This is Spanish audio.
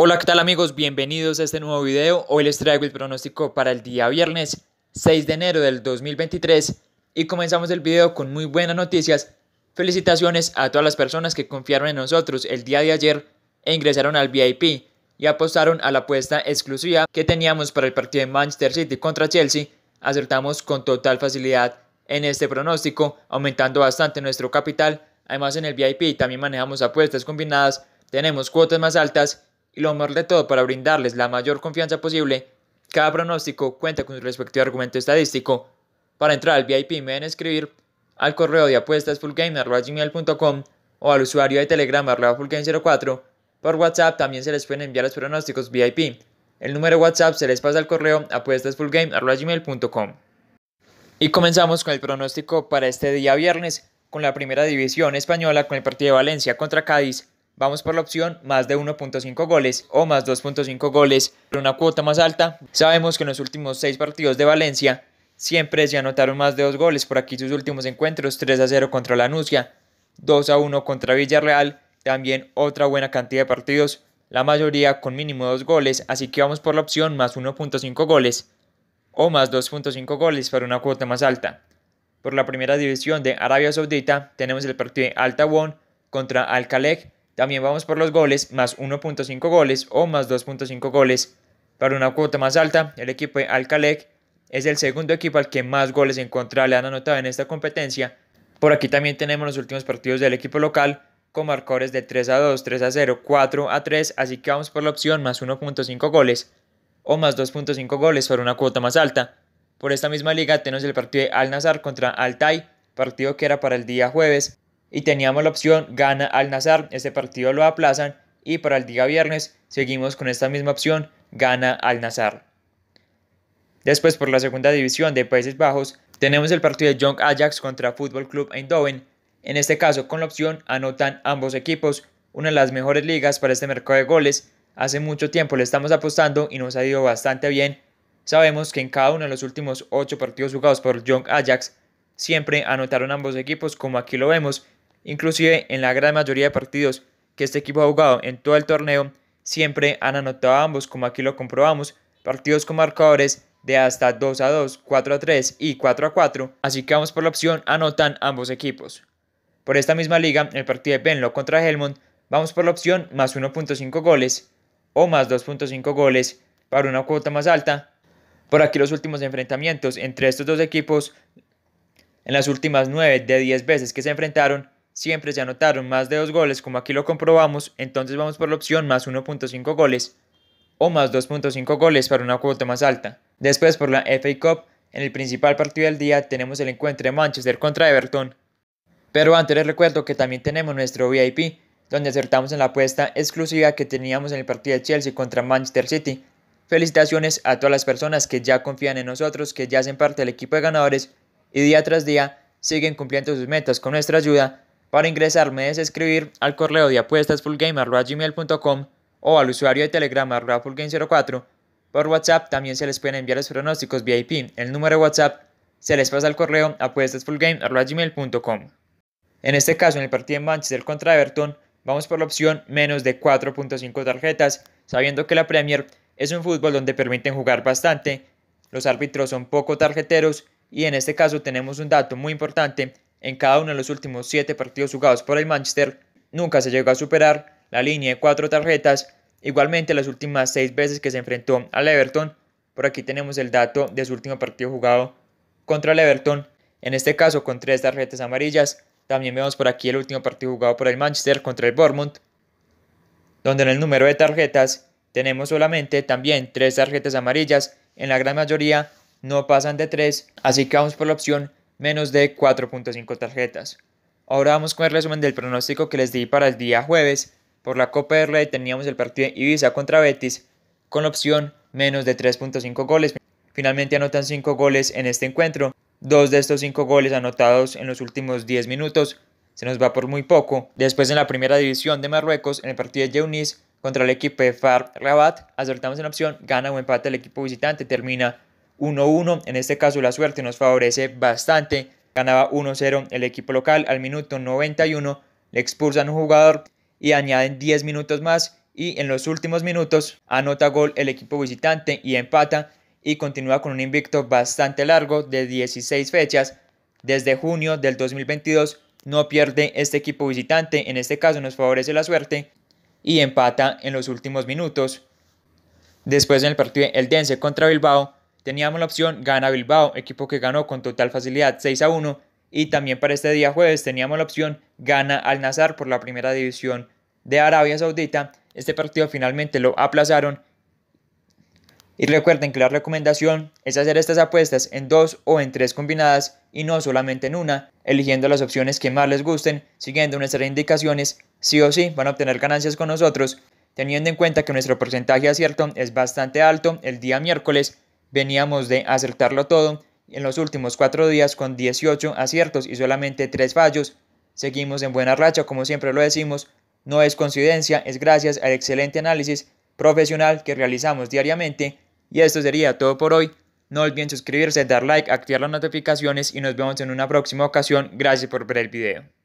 Hola, ¿qué tal amigos? Bienvenidos a este nuevo video. Hoy les traigo el pronóstico para el día viernes 6 de enero del 2023 y comenzamos el video con muy buenas noticias. Felicitaciones a todas las personas que confiaron en nosotros el día de ayer e ingresaron al VIP y apostaron a la apuesta exclusiva que teníamos para el partido de Manchester City contra Chelsea. Acertamos con total facilidad en este pronóstico, aumentando bastante nuestro capital. Además en el VIP también manejamos apuestas combinadas, tenemos cuotas más altas y lo mejor de todo para brindarles la mayor confianza posible, cada pronóstico cuenta con su respectivo argumento estadístico. Para entrar al VIP me deben escribir al correo de apuestas o al usuario de Telegram fullgame04. Por WhatsApp también se les pueden enviar los pronósticos VIP. El número de WhatsApp se les pasa al correo apuestasfullgame.com. Y comenzamos con el pronóstico para este día viernes, con la primera división española con el partido de Valencia contra Cádiz vamos por la opción más de 1.5 goles o más 2.5 goles por una cuota más alta. Sabemos que en los últimos 6 partidos de Valencia siempre se anotaron más de 2 goles, por aquí sus últimos encuentros 3 a 0 contra la Lanusia, 2 a 1 contra Villarreal, también otra buena cantidad de partidos, la mayoría con mínimo 2 goles, así que vamos por la opción más 1.5 goles o más 2.5 goles para una cuota más alta. Por la primera división de Arabia Saudita tenemos el partido de Al contra Al Khaled también vamos por los goles, más 1.5 goles o más 2.5 goles. Para una cuota más alta, el equipo de Alcalec es el segundo equipo al que más goles en contra le han anotado en esta competencia. Por aquí también tenemos los últimos partidos del equipo local con marcadores de 3 a 2, 3 a 0, 4 a 3, así que vamos por la opción más 1.5 goles o más 2.5 goles para una cuota más alta. Por esta misma liga tenemos el partido de Al Nazar contra Altai, partido que era para el día jueves, y teníamos la opción gana al Nazar, este partido lo aplazan y para el día viernes seguimos con esta misma opción gana al Nazar. Después por la segunda división de Países Bajos tenemos el partido de Young Ajax contra Fútbol Club Eindhoven, en este caso con la opción anotan ambos equipos, una de las mejores ligas para este mercado de goles, hace mucho tiempo le estamos apostando y nos ha ido bastante bien, sabemos que en cada uno de los últimos 8 partidos jugados por Young Ajax siempre anotaron ambos equipos como aquí lo vemos Inclusive en la gran mayoría de partidos que este equipo ha jugado en todo el torneo, siempre han anotado ambos, como aquí lo comprobamos, partidos con marcadores de hasta 2 a 2, 4 a 3 y 4 a 4, así que vamos por la opción anotan ambos equipos. Por esta misma liga, en el partido de Benlo contra Helmond, vamos por la opción más 1.5 goles o más 2.5 goles para una cuota más alta. Por aquí los últimos enfrentamientos entre estos dos equipos, en las últimas 9 de 10 veces que se enfrentaron, siempre se anotaron más de dos goles, como aquí lo comprobamos, entonces vamos por la opción más 1.5 goles o más 2.5 goles para una cuota más alta. Después por la FA Cup, en el principal partido del día tenemos el encuentro de Manchester contra Everton. Pero antes les recuerdo que también tenemos nuestro VIP, donde acertamos en la apuesta exclusiva que teníamos en el partido de Chelsea contra Manchester City. Felicitaciones a todas las personas que ya confían en nosotros, que ya hacen parte del equipo de ganadores y día tras día siguen cumpliendo sus metas con nuestra ayuda para ingresarme es escribir al correo de apuestas o al usuario de Telegram fullgame04. Por WhatsApp también se les pueden enviar los pronósticos VIP. El número de WhatsApp se les pasa al correo apuestasfullgame.com. En este caso, en el partido de Manchester contra Everton, vamos por la opción menos de 4.5 tarjetas, sabiendo que la Premier es un fútbol donde permiten jugar bastante, los árbitros son poco tarjeteros y en este caso tenemos un dato muy importante en cada uno de los últimos 7 partidos jugados por el Manchester, nunca se llegó a superar la línea de 4 tarjetas, igualmente las últimas 6 veces que se enfrentó al Everton. Por aquí tenemos el dato de su último partido jugado contra el Everton, en este caso con 3 tarjetas amarillas. También vemos por aquí el último partido jugado por el Manchester contra el Bournemouth, donde en el número de tarjetas tenemos solamente también 3 tarjetas amarillas, en la gran mayoría no pasan de 3. así que vamos por la opción menos de 4.5 tarjetas. Ahora vamos con el resumen del pronóstico que les di para el día jueves. Por la Copa de Rey teníamos el partido de Ibiza contra Betis con opción menos de 3.5 goles. Finalmente anotan 5 goles en este encuentro. Dos de estos 5 goles anotados en los últimos 10 minutos se nos va por muy poco. Después en la primera división de Marruecos, en el partido de Yeunis contra el equipo de Far Rabat, acertamos en la opción, gana o empate el equipo visitante, termina 1-1. En este caso la suerte nos favorece bastante. Ganaba 1-0 el equipo local al minuto 91. Le expulsan un jugador y añaden 10 minutos más y en los últimos minutos anota gol el equipo visitante y empata y continúa con un invicto bastante largo de 16 fechas. Desde junio del 2022 no pierde este equipo visitante, en este caso nos favorece la suerte y empata en los últimos minutos. Después en el partido el contra Bilbao teníamos la opción gana Bilbao, equipo que ganó con total facilidad 6 a 1. Y también para este día jueves teníamos la opción gana Al Nazar por la primera división de Arabia Saudita. Este partido finalmente lo aplazaron. Y recuerden que la recomendación es hacer estas apuestas en dos o en tres combinadas y no solamente en una, eligiendo las opciones que más les gusten, siguiendo nuestras indicaciones, sí o sí van a obtener ganancias con nosotros, teniendo en cuenta que nuestro porcentaje de acierto es bastante alto el día miércoles Veníamos de acertarlo todo en los últimos cuatro días con 18 aciertos y solamente tres fallos. Seguimos en buena racha, como siempre lo decimos. No es coincidencia, es gracias al excelente análisis profesional que realizamos diariamente. Y esto sería todo por hoy. No olviden suscribirse, dar like, activar las notificaciones y nos vemos en una próxima ocasión. Gracias por ver el video.